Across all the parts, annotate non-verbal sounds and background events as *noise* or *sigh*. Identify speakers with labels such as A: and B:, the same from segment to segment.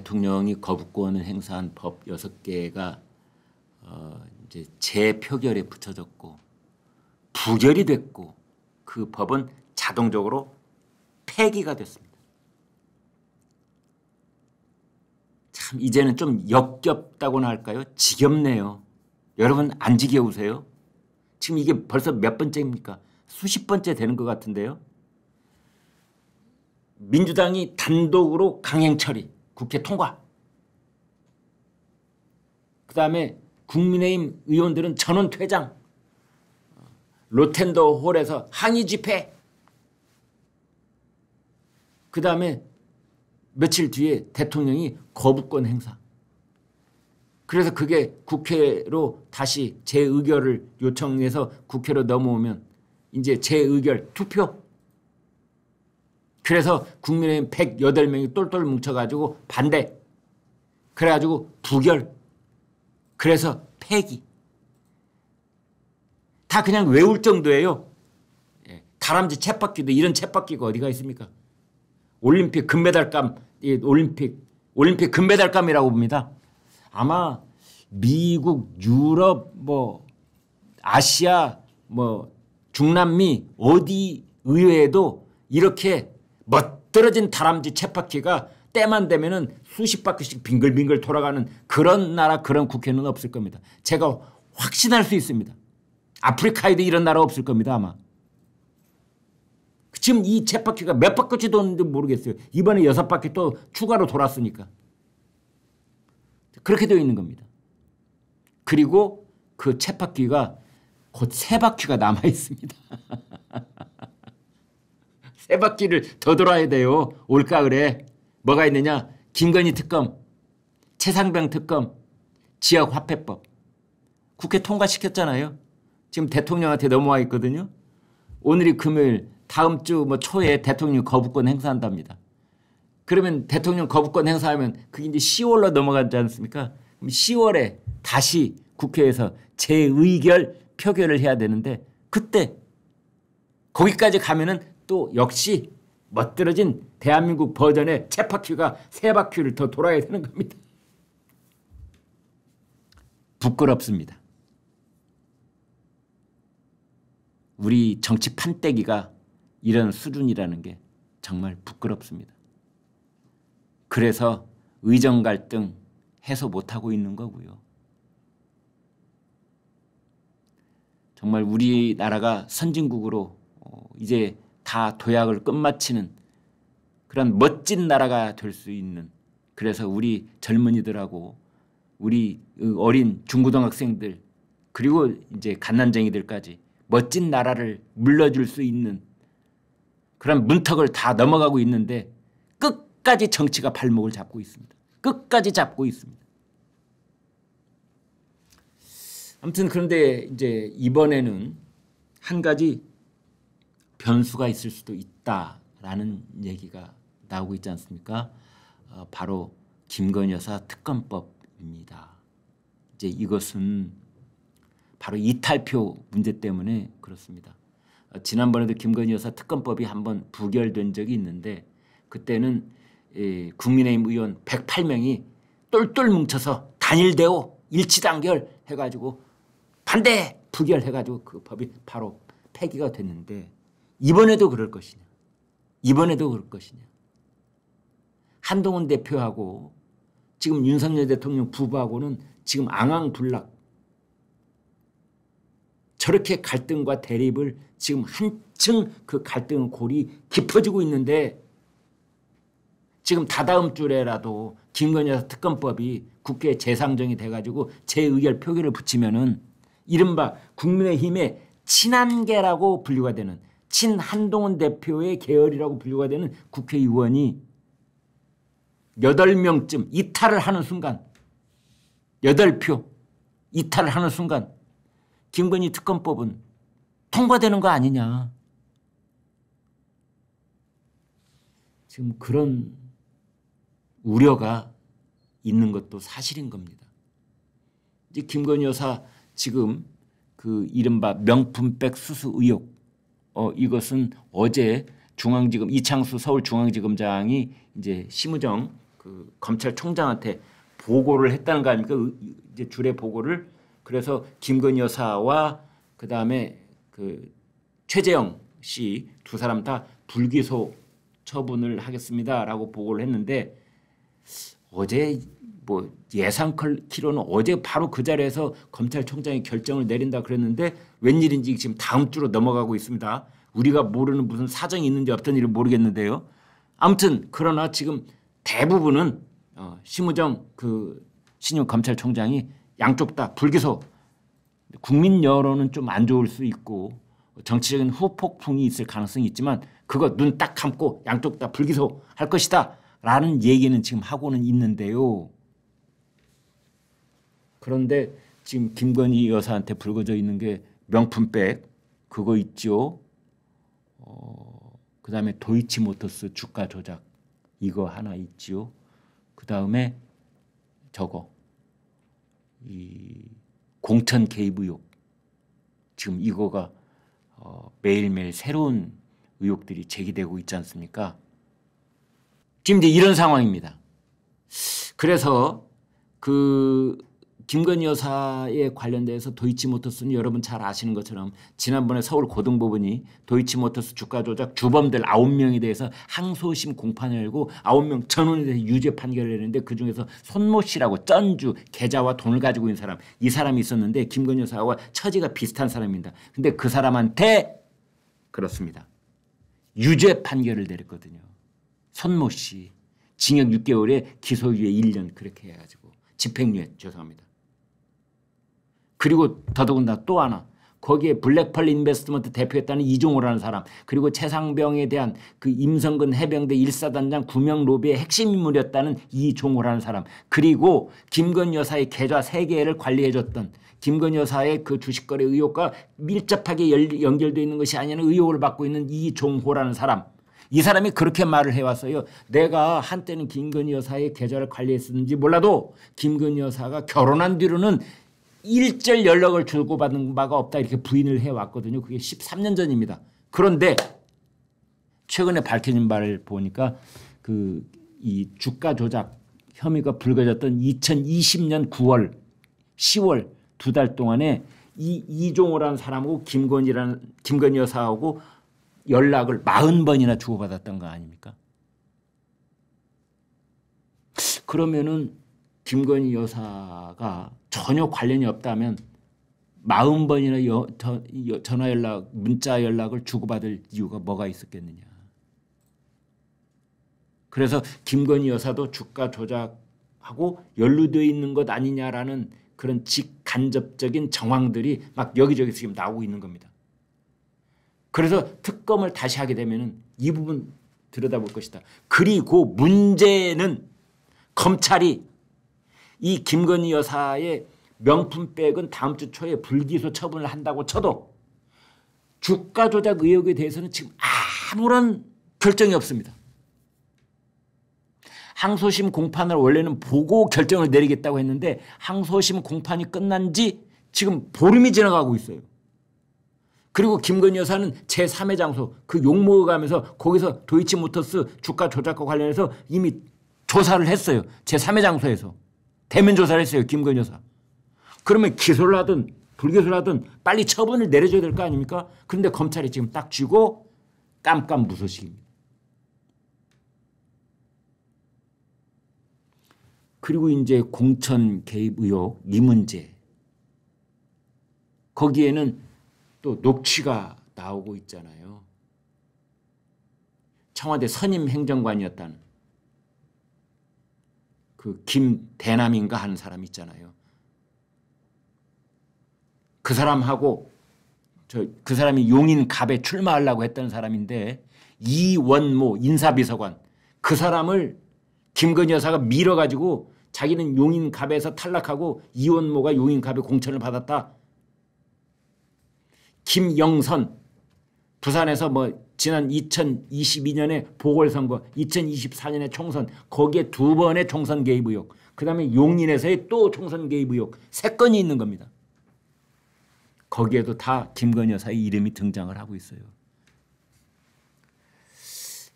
A: 대통령이 거부권을 행사한 법 6개가 어 이제 재표결에 붙여졌고 부결이 됐고 그 법은 자동적으로 폐기가 됐습니다. 참 이제는 좀 역겹다고나 할까요? 지겹네요. 여러분 안 지겨우세요? 지금 이게 벌써 몇 번째입니까? 수십 번째 되는 것 같은데요. 민주당이 단독으로 강행 처리 국회 통과. 그 다음에 국민의힘 의원들은 전원 퇴장. 로텐더 홀에서 항의 집회. 그 다음에 며칠 뒤에 대통령이 거부권 행사. 그래서 그게 국회로 다시 재의결을 요청해서 국회로 넘어오면 이제 재의결 투표 그래서 국민의힘 108명이 똘똘 뭉쳐가지고 반대. 그래가지고 부결. 그래서 폐기. 다 그냥 외울 정도예요. 예. 다람쥐 챗바퀴도 이런 챗바퀴가 어디가 있습니까? 올림픽 금메달감, 올림픽, 올림픽 금메달감이라고 봅니다. 아마 미국, 유럽, 뭐, 아시아, 뭐, 중남미 어디 의회에도 이렇게 멋들어진 다람쥐 채바퀴가 때만 되면은 수십 바퀴씩 빙글빙글 돌아가는 그런 나라 그런 국회는 없을 겁니다. 제가 확신할 수 있습니다. 아프리카에도 이런 나라 없을 겁니다 아마. 지금 이 쳇바퀴가 몇 바퀴 도는지 모르겠어요. 이번에 여섯 바퀴 또 추가로 돌았으니까. 그렇게 되어 있는 겁니다. 그리고 그 쳇바퀴가 곧 세 바퀴가 남아 있습니다. *laughs* 세 바퀴를 더 돌아야 돼요. 올가을에 뭐가 있느냐? 김건희 특검, 최상병 특검, 지역화폐법. 국회 통과시켰잖아요. 지금 대통령한테 넘어와 있거든요. 오늘이 금요일 다음 주 뭐 초에 대통령 거부권 행사한답니다. 그러면 대통령 거부권 행사하면 그게 이제 10월로 넘어가지 않습니까? 그럼 10월에 다시 국회에서 재의결 표결을 해야 되는데 그때 거기까지 가면은 또 역시 멋들어진 대한민국 버전의 채바퀴가 세 바퀴를 더 돌아야 되는 겁니다. 부끄럽습니다. 우리 정치 판때기가 이런 수준이라는 게 정말 부끄럽습니다. 그래서 의정 갈등 해소 못하고 있는 거고요. 정말 우리나라가 선진국으로 어, 이제 다 도약을 끝마치는 그런 멋진 나라가 될 수 있는 그래서 우리 젊은이들하고 우리 그 어린 중고등학생들 그리고 이제 갓난쟁이들까지 멋진 나라를 물려줄 수 있는 그런 문턱을 다 넘어가고 있는데 끝까지 정치가 발목을 잡고 있습니다. 끝까지 잡고 있습니다. 아무튼 그런데 이제 이번에는 한 가지 변수가 있을 수도 있다라는 얘기가 나오고 있지 않습니까? 어, 바로 김건 여사 특검법입니다. 이제 이것은 바로 이탈표 문제 때문에 그렇습니다. 어, 지난번에도 김건 여사 특검법이 한번 부결된 적이 있는데 그때는 예, 국민의힘 의원 108명이 똘똘 뭉쳐서 단일대오 일치단결 해가지고 반대 부결해가지고 그 법이 바로 폐기가 됐는데 이번에도 그럴 것이냐. 이번에도 그럴 것이냐. 한동훈 대표하고 지금 윤석열 대통령 부부하고는 지금 앙앙불락. 저렇게 갈등과 대립을 지금 한층 그 갈등 골이 깊어지고 있는데 지금 다다음 주에라도 김건희 여사 특검법이 국회 재상정이 돼가지고 재의결 표기를 붙이면은 이른바 국민의힘의 친한계라고 분류가 되는 친한동훈 대표의 계열이라고 분류가 되는 국회의원이 8명쯤 이탈을 하는 순간 8표 이탈을 하는 순간 김건희 특검법은 통과되는 거 아니냐. 지금 그런 우려가 있는 것도 사실인 겁니다. 이제 김건희 여사 지금 그 이른바 명품백 수수 의혹 어, 이것은 어제 중앙지검 이창수 서울중앙지검장이 이제 심우정 그 검찰총장한테 보고를 했다는 거 아닙니까? 이제 줄의 보고를 그래서 김건 여사와 그 다음에 그 최재영 씨두 사람 다 불기소 처분을 하겠습니다라고 보고를 했는데 어제 뭐 예상 키로는 어제 바로 그 자리에서 검찰총장이 결정을 내린다 그랬는데 웬일인지 지금 다음 주로 넘어가고 있습니다. 우리가 모르는 무슨 사정이 있는지 없던지를 모르겠는데요. 아무튼 그러나 지금 대부분은 어, 심우정 그 신임 검찰총장이 양쪽 다 불기소 국민 여론은 좀 안 좋을 수 있고 정치적인 후폭풍이 있을 가능성이 있지만 그거 눈 딱 감고 양쪽 다 불기소 할 것이다 라는 얘기는 지금 하고는 있는데요. 그런데 지금 김건희 여사한테 불거져 있는 게 명품백 그거 있죠. 어, 그 다음에 도이치모터스 주가 조작 이거 하나 있죠그 다음에 저거 이 공천 개입 의혹 지금 이거가 어, 매일매일 새로운 의혹들이 제기되고 있지 않습니까? 지금 이제 이런 상황입니다. 그래서 그 김건희 여사에 관련돼서 도이치모터스는 여러분 잘 아시는 것처럼 지난번에 서울 고등법원이 도이치모터스 주가 조작 주범들 9명에 대해서 항소심 공판을 열고 9명 전원에 대해서 유죄 판결을 내는데 그중에서 손모 씨라고 쩐주 계좌와 돈을 가지고 있는 사람 이 사람이 있었는데 김건희 여사와 처지가 비슷한 사람입니다. 근데 그 사람한테 그렇습니다. 유죄 판결을 내렸거든요. 손모 씨 징역 6개월에 기소유예 1년 그렇게 해가지고 집행유예 죄송합니다. 그리고 더더군다나 또 하나 거기에 블랙펄 인베스트먼트 대표였다는 이종호라는 사람 그리고 최상병에 대한 그 임성근 해병대 일사단장 구명 로비의 핵심 인물이었다는 이종호라는 사람 그리고 김건 여사의 계좌 3개를 관리해줬던 김건 여사의 그 주식거래 의혹과 밀접하게 연결되어 있는 것이 아니냐는 의혹을 받고 있는 이종호라는 사람 이 사람이 그렇게 말을 해왔어요. 내가 한때는 김건 여사의 계좌를 관리했었는지 몰라도 김건 여사가 결혼한 뒤로는 일절 연락을 주고받은 바가 없다 이렇게 부인을 해왔거든요. 그게 13년 전입니다. 그런데 최근에 밝혀진 바를 보니까 그 이 주가 조작 혐의가 불거졌던 2020년 9월 10월 두 달 동안에 이 이종호라는 사람하고 김건희라는 김건희 여사하고 연락을 40번이나 주고받았던 거 아닙니까? 그러면은 김건희 여사가 전혀 관련이 없다면 마흔 번이나 전화 연락, 문자 연락을 주고받을 이유가 뭐가 있었겠느냐. 그래서 김건희 여사도 주가 조작하고 연루되어 있는 것 아니냐라는 그런 직간접적인 정황들이 막 여기저기 지금 나오고 있는 겁니다. 그래서 특검을 다시 하게 되면 이 부분 들여다볼 것이다. 그리고 문제는 검찰이 이 김건희 여사의 명품백은 다음 주 초에 불기소 처분을 한다고 쳐도 주가 조작 의혹에 대해서는 지금 아무런 결정이 없습니다. 항소심 공판을 원래는 보고 결정을 내리겠다고 했는데 항소심 공판이 끝난 지 지금 보름이 지나가고 있어요. 그리고 김건희 여사는 제3의 장소 그 욕먹어 가면서 거기서 도이치모터스 주가 조작과 관련해서 이미 조사를 했어요. 제3의 장소에서. 대면 조사를 했어요. 김건 여사. 그러면 기소를 하든 불기소를 하든 빨리 처분을 내려줘야 될 거 아닙니까? 그런데 검찰이 지금 딱 쥐고 깜깜 무소식입니다. 그리고 이제 공천 개입 의혹 이 문제 거기에는 또 녹취가 나오고 있잖아요. 청와대 선임 행정관이었다는 그 김대남인가 하는 사람 있잖아요. 그 사람하고 저 그 사람이 용인갑에 출마하려고 했던 사람인데 이원모 인사비서관 그 사람을 김건희 여사가 밀어가지고 자기는 용인갑에서 탈락하고 이원모가 용인갑에 공천을 받았다. 김영선 부산에서 뭐 지난 2022년에 보궐선거, 2024년에 총선, 거기에 두 번의 총선 개입 의혹, 그 다음에 용인에서의 또 총선 개입 의혹, 세 건이 있는 겁니다. 거기에도 다 김건희 여사의 이름이 등장을 하고 있어요.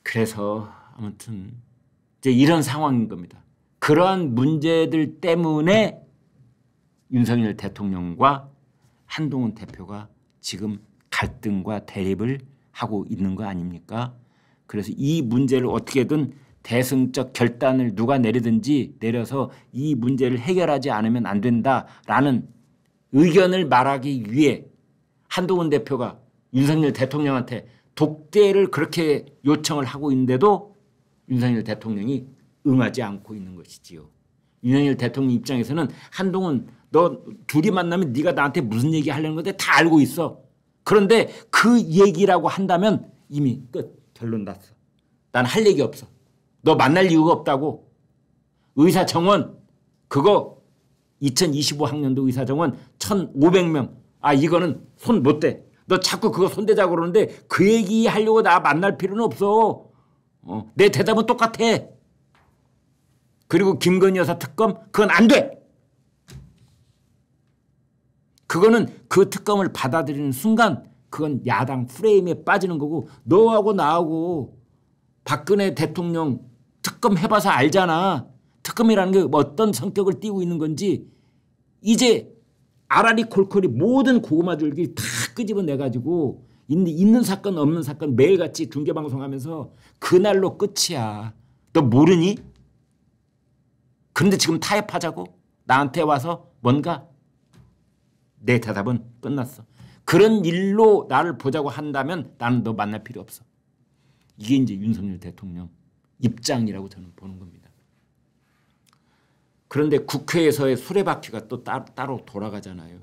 A: 그래서 아무튼 이제 이런 상황인 겁니다. 그러한 문제들 때문에 윤석열 대통령과 한동훈 대표가 지금 갈등과 대립을 하고 있는 거 아닙니까? 그래서 이 문제를 어떻게든 대승적 결단을 누가 내리든지 내려서 이 문제를 해결하지 않으면 안 된다라는 의견을 말하기 위해 한동훈 대표가 윤석열 대통령한테 독대를 그렇게 요청을 하고 있는데도 윤석열 대통령이 응하지 않고 있는 것이지요. 윤석열 대통령 입장에서는 한동훈 너 둘이 만나면 네가 나한테 무슨 얘기 하려는 건데 다 알고 있어. 그런데 그 얘기라고 한다면 이미 끝. 결론 났어. 난 할 얘기 없어. 너 만날 이유가 없다고. 의사 정원 그거 2025학년도 의사 정원 1,500명. 아 이거는 손 못 대. 너 자꾸 그거 손대자 그러는데 그 얘기 하려고 나 만날 필요는 없어. 어, 내 대답은 똑같아. 그리고 김건희 여사 특검 그건 안 돼. 그거는 그 특검을 받아들이는 순간 그건 야당 프레임에 빠지는 거고 너하고 나하고 박근혜 대통령 특검 해봐서 알잖아. 특검이라는 게 어떤 성격을 띠고 있는 건지 이제 아라리 콜콜이 모든 고구마 줄기 다 끄집어내가지고 있는, 있는 사건 없는 사건 매일같이 중계방송하면서 그날로 끝이야. 너 모르니? 그런데 지금 타협하자고? 나한테 와서 뭔가 내 대답은 끝났어. 그런 일로 나를 보자고 한다면 나는 너 만날 필요 없어. 이게 이제 윤석열 대통령 입장이라고 저는 보는 겁니다. 그런데 국회에서의 수레바퀴가 또 따, 따로 돌아가잖아요.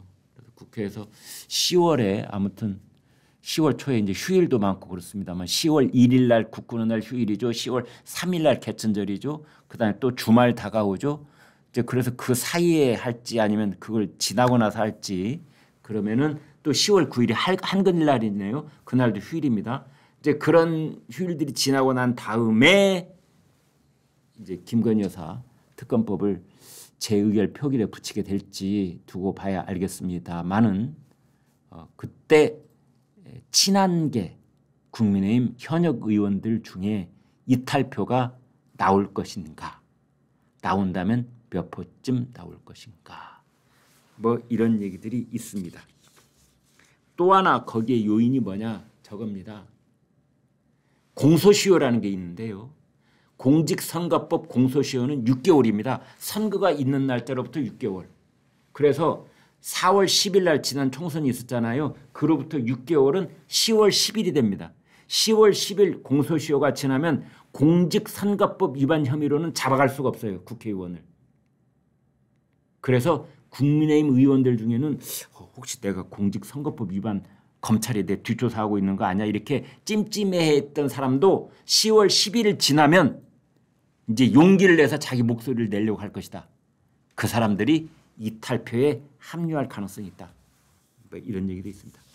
A: 국회에서 10월에 아무튼 10월 초에 이제 휴일도 많고 그렇습니다만 10월 1일 날 국군의 날 휴일이죠. 10월 3일 날 개천절이죠. 그다음에 또 주말 다가오죠. 이제 그래서 그 사이에 할지 아니면 그걸 지나고 나서 할지 그러면은 또 10월 9일이 한근일날이네요 그날도 휴일입니다. 이제 그런 휴일들이 지나고 난 다음에 이제 김건희 여사 특검법을 재의결 표결에 붙이게 될지 두고 봐야 알겠습니다만은 어, 그때 친한게 국민의힘 현역 의원들 중에 이탈표가 나올 것인가 나온다면 몇포쯤 나올 것인가. 뭐 이런 얘기들이 있습니다. 또 하나 거기에 요인이 뭐냐 저겁니다. 공소시효라는 게 있는데요. 공직선거법 공소시효는 6개월입니다. 선거가 있는 날짜로부터 6개월. 그래서 4월 10일 날 지난 총선이 있었잖아요. 그로부터 6개월은 10월 10일이 됩니다. 10월 10일 공소시효가 지나면 공직선거법 위반 혐의로는 잡아갈 수가 없어요. 국회의원을. 그래서 국민의힘 의원들 중에는 어, 혹시 내가 공직선거법 위반 검찰에 대해 뒷조사하고 있는 거 아니야 이렇게 찜찜해했던 사람도 10월 10일 지나면 이제 용기를 내서 자기 목소리를 내려고 할 것이다. 그 사람들이 이탈표에 합류할 가능성이 있다. 뭐 이런 얘기도 있습니다.